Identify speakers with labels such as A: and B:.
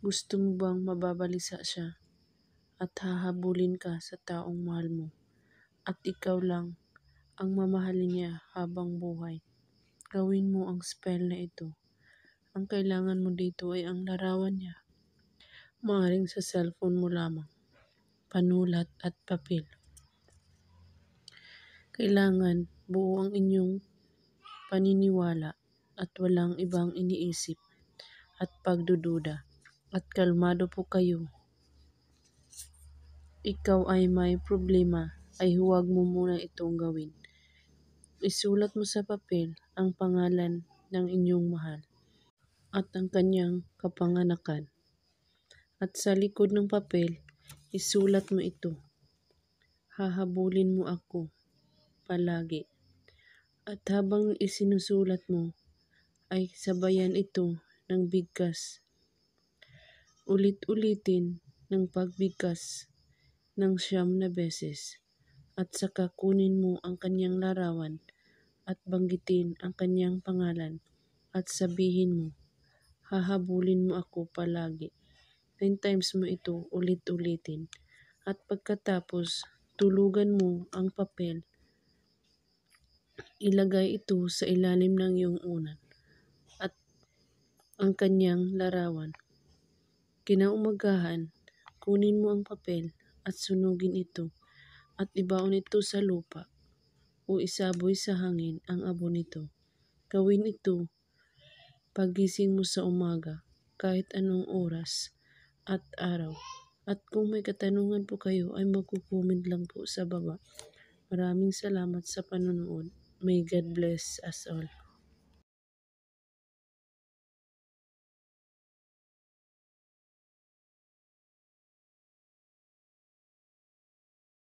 A: Gusto mo bang mababalisa siya at hahabulin ka sa taong mahal mo at ikaw lang ang mamahalin niya habang buhay? Gawin mo ang spell na ito. Ang kailangan mo dito ay ang larawan niya. Maaring sa cellphone mo lamang, panulat at papel. Kailangan buo ang inyong paniniwala at walang ibang iniisip at pagdududa at kalmado po kayo. Ikaw ay may problema ay huwag mo muna itong gawin. Isulat mo sa papel ang pangalan ng inyong mahal at ang kanyang kapanganakan. At sa likod ng papel, isulat mo ito. Hahabulin mo ako palagi. At habang isinusulat mo, ay sabayan ito ng bigkas ulit-ulitin ng pagbigkas ng siyam na beses at saka kunin mo ang kanyang larawan at banggitin ang kanyang pangalan at sabihin mo, hahabulin mo ako palagi. Nine times mo ito ulit-ulitin at pagkatapos tulugan mo ang papel. Ilagay ito sa ilalim ng iyong unan at ang kanyang larawan Kinaumagahan, kunin mo ang papel at sunugin ito at ibaon ito sa lupa o isaboy sa hangin ang abo nito. Gawin ito pagising mo sa umaga kahit anong oras at araw. At kung may katanungan po kayo ay magkukomment lang po sa baba. Maraming salamat sa panonood. May God bless us
B: all.